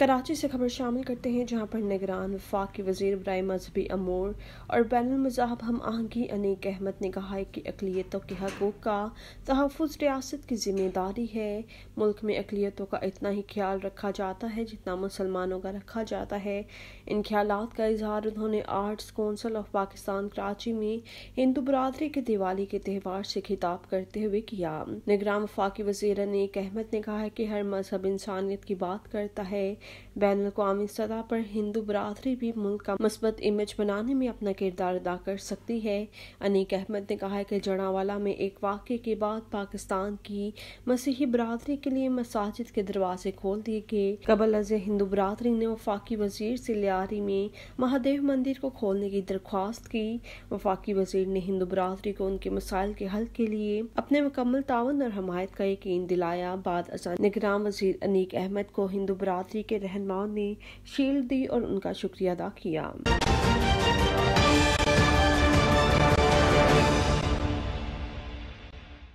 कराची से खबर शामिल करते हैं जहां पर निगरान वफाक के वजीर बरए मजहबी अमूर और बैन मजाहब हम आहंगी अनेक अहमद ने कहा है कि अकलीतों के हकूक़ का तहफ़ रियासत की जिम्मेदारी है मुल्क में अकलीतों का इतना ही ख्याल रखा जाता है जितना मुसलमानों का रखा जाता है इन ख्याल का इजहार उन्होंने arts council of Pakistan Karachi में हिंदू बरदरी के दिवाली के त्यौहार से खिताब करते हुए किया निगरान वफाकी वजीर अनेक अहमद ने कहा है कि हर मजहब इंसानियत की बात करता है बैन अवी सतह पर हिंदू बरदरी भी मुल्क का मस्बत इमेज बनाने में अपना किरदार अदा कर सकती है अनीक अहमद ने कहा है कि जड़ावाला में एक वाक़े के बाद पाकिस्तान की मसीही बरदरी के लिए मसाजिद के दरवाजे खोल दिए गए कबल अज हिंदू बरदरी ने वफाकी वजीर से लियारी में महादेव मंदिर को खोलने की दरख्वास्त की वफाकी वजीर ने हिंदू बरदरी को उनके मसाइल के हल के लिए अपने मुकम्मल तावन और हमायत का यकीन दिलाया बाद निगरान वजीर अनीक अहमद को हिंदू बरदरी के रहनमाओं ने शील्ड दी और उनका शुक्रिया अदा किया